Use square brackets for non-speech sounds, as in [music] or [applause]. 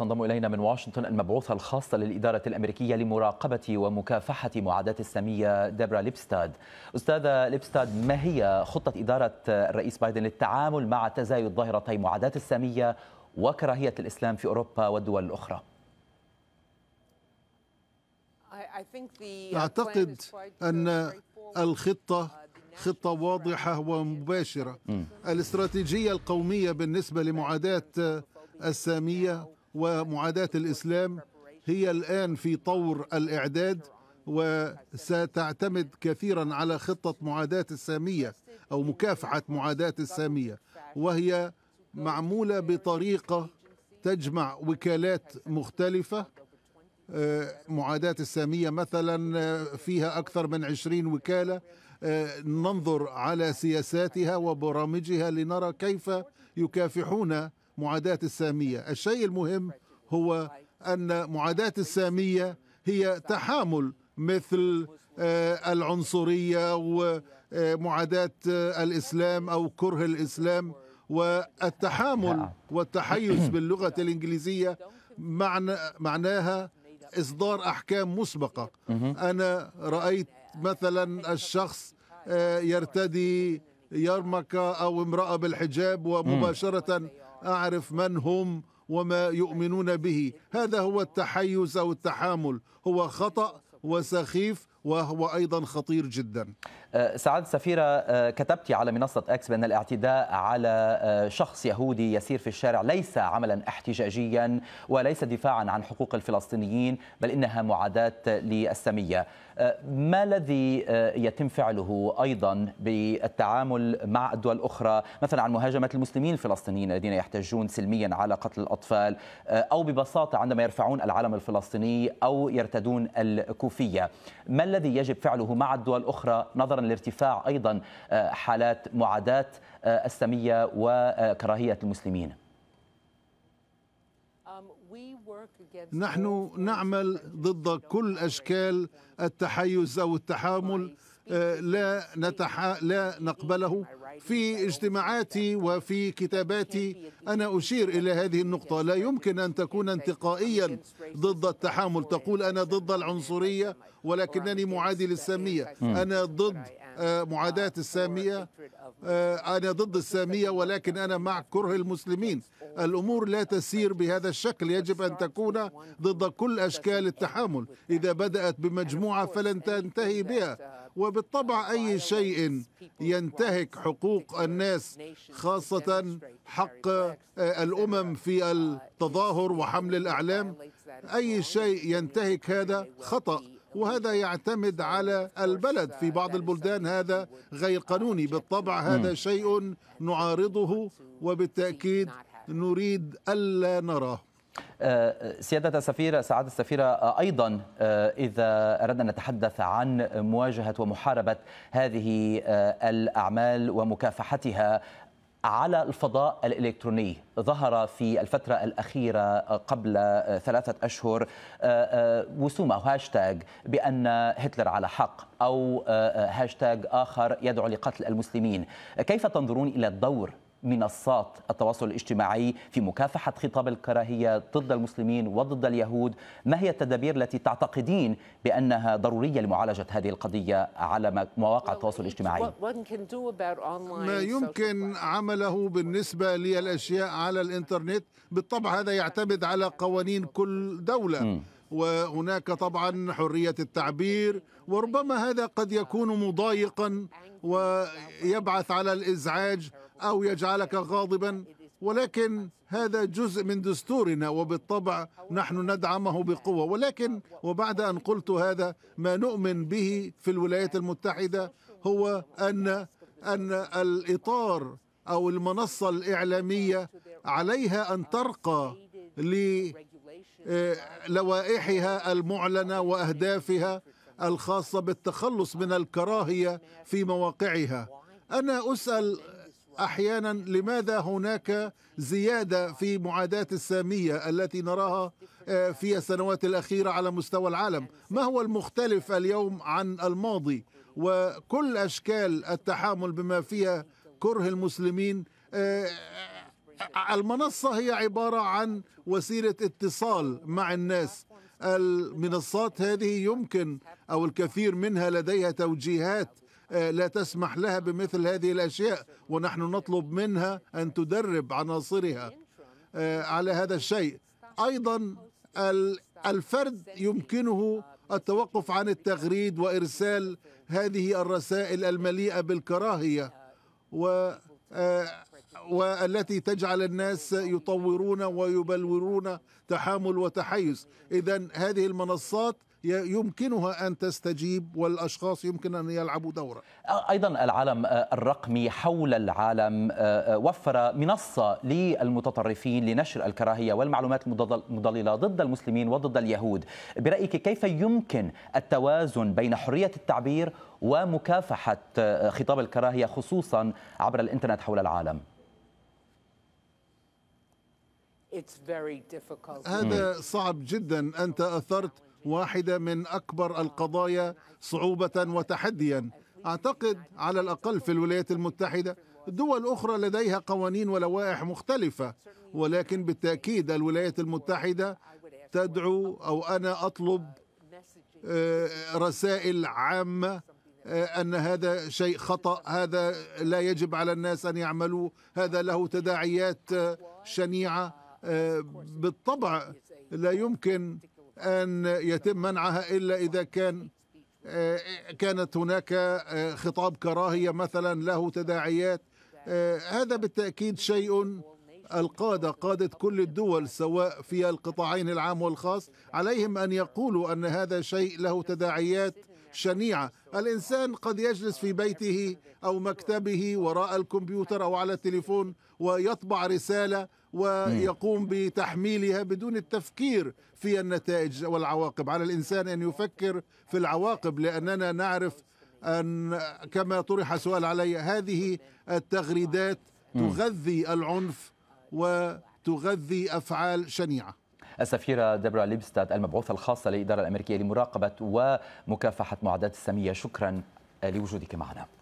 تنضم إلينا من واشنطن المبعوثة الخاصة للإدارة الأمريكية لمراقبة ومكافحة معاداة السامية ديبرا ليبستاد أستاذة ليبستاد ما هي خطة إدارة الرئيس بايدن للتعامل مع تزايد ظاهرتي معاداة السامية وكراهية الإسلام في أوروبا والدول الأخرى؟ أعتقد أن الخطة خطة واضحة ومباشرة الاستراتيجية القومية بالنسبة لمعاداة السامية ومعاداة الإسلام هي الآن في طور الإعداد وستعتمد كثيرا على خطة معاداة السامية أو مكافحة معاداة السامية وهي معمولة بطريقة تجمع وكالات مختلفة آه، معاداة السامية مثلا آه، فيها أكثر من عشرين وكالة آه، ننظر على سياساتها وبرامجها لنرى كيف يكافحون معاداة السامية الشيء المهم هو أن معاداة السامية هي تحامل مثل آه، العنصرية ومعاداة آه، الإسلام أو كره الإسلام والتحامل نعم. والتحيز [clears throat] باللغة الإنجليزية معنى معناها إصدار أحكام مسبقة أنا رأيت مثلا الشخص آه، يرتدي يرمكة أو امرأة بالحجاب ومباشرة أعرف من هم وما يؤمنون به هذا هو التحيز أو التحامل هو خطأ وسخيف وهو أيضا خطير جدا أه، سعادة سفيرة أه، كتبت على منصة أكس بأن الاعتداء على أه، شخص يهودي يسير في الشارع ليس عملا احتجاجيا وليس دفاعا عن حقوق الفلسطينيين بل إنها معاداة للسامية ما الذي يتم فعله أيضا بالتعامل مع الدول الأخرى مثلا عن مهاجمة المسلمين الفلسطينيين الذين يحتجون سلميا على قتل الأطفال أو ببساطة عندما يرفعون العلم الفلسطيني أو يرتدون الكوفية ما الذي يجب فعله مع الدول الأخرى نظرا لارتفاع أيضا آه، حالات معاداة آه، السامية وكراهية المسلمين نحن نعمل ضد كل أشكال التحيز أو التحامل آه، لا نتح... لا نقبله في اجتماعاتي وفي كتاباتي انا اشير الى هذه النقطه لا يمكن ان تكون انتقائيا ضد التحامل تقول انا ضد العنصريه ولكنني معادي للساميه انا ضد آه، معاداه الساميه آه، انا ضد الساميه ولكن انا مع كره المسلمين الامور لا تسير بهذا الشكل يجب ان تكون ضد كل اشكال التحامل اذا بدات بمجموعه فلن تنتهي بها وبالطبع أي شيء ينتهك حقوق الناس خاصة حق آه، الأمم في التظاهر وحمل الأعلام أي شيء ينتهك هذا خطأ وهذا يعتمد على البلد في بعض البلدان هذا غير قانوني بالطبع هذا شيء نعارضه وبالتأكيد نريد ألا نراه آه، سيادة السفير سعادة السفيرة آه، أيضا آه، إذا أردنا أن نتحدث عن مواجهة ومحاربة هذه الأعمال ومكافحتها على الفضاء الإلكتروني ظهر في الفترة الأخيرة قبل ثلاثة أشهر وسوم او هاشتاج بأن هتلر على حق أو هاشتاج آخر يدعو لقتل المسلمين كيف تنظرون إلى الدور منصات التواصل الاجتماعي في مكافحة خطاب الكراهية ضد المسلمين وضد اليهود ما هي التدابير التي تعتقدين بأنها ضرورية لمعالجة هذه القضية على مواقع التواصل الاجتماعي ما يمكن عمله بالنسبة للأشياء على الإنترنت بالطبع هذا يعتمد على قوانين كل دولة م. وهناك طبعا حرية التعبير وربما هذا قد يكون مضايقا ويبعث على الإزعاج أو يجعلك غاضبا ولكن هذا جزء من دستورنا وبالطبع نحن ندعمه بقوه ولكن وبعد ان قلت هذا ما نؤمن به في الولايات المتحده هو ان ان الاطار او المنصه الاعلاميه عليها ان ترقى آه، لوائحها المعلنه واهدافها الخاصه بالتخلص من الكراهيه في مواقعها انا اسال احيانا لماذا هناك زياده في معاداه الساميه التي نراها آه، في السنوات الاخيره على مستوى العالم ما هو المختلف اليوم عن الماضي وكل اشكال التحامل بما فيها كره المسلمين آه، المنصه هي عباره عن وسيله اتصال مع الناس المنصات هذه يمكن او الكثير منها لديها توجيهات آه، لا تسمح لها بمثل هذه الأشياء ونحن نطلب منها أن تدرب عناصرها آه، على هذا الشيء أيضا الفرد يمكنه التوقف عن التغريد وإرسال هذه الرسائل المليئة بالكراهية و آه، والتي تجعل الناس يطورون ويبلورون تحامل وتحيز إذا هذه المنصات يمكنها أن تستجيب والأشخاص يمكن أن يلعبوا دورا أيضا العالم الرقمي حول العالم وفر منصة للمتطرفين لنشر الكراهية والمعلومات المضللة ضد المسلمين وضد اليهود برأيك كيف يمكن التوازن بين حرية التعبير ومكافحة خطاب الكراهية خصوصا عبر الإنترنت حول العالم هذا صعب جدا أنت أثرت واحدة من أكبر القضايا صعوبة وتحديا أعتقد على الأقل في الولايات المتحدة دول أخرى لديها قوانين ولوائح مختلفة ولكن بالتأكيد الولايات المتحدة تدعو أو أنا أطلب آه، رسائل عامة آه، أن هذا شيء خطأ هذا لا يجب على الناس أن يعملوه هذا له تداعيات آه، شنيعة بالطبع لا يمكن أن يتم منعها إلا إذا كان آه، كانت هناك آه، خطاب كراهية مثلا له تداعيات آه، هذا بالتأكيد شيء القادة قادة كل الدول سواء في القطاعين العام والخاص عليهم أن يقولوا أن هذا شيء له تداعيات شنيعة الإنسان قد يجلس في بيته أو مكتبه وراء الكمبيوتر أو على التليفون ويطبع رسالة ويقوم بتحميلها بدون التفكير في النتائج والعواقب على الإنسان أن يفكر في العواقب لأننا نعرف أن كما طرح سؤال علي هذه التغريدات تغذي العنف وتغذي أفعال شنيعة السفيرة دبرا ليبستاد المبعوثة الخاصة للإدارة الأمريكية لمراقبة ومكافحة معدات السامية شكرا لوجودك معنا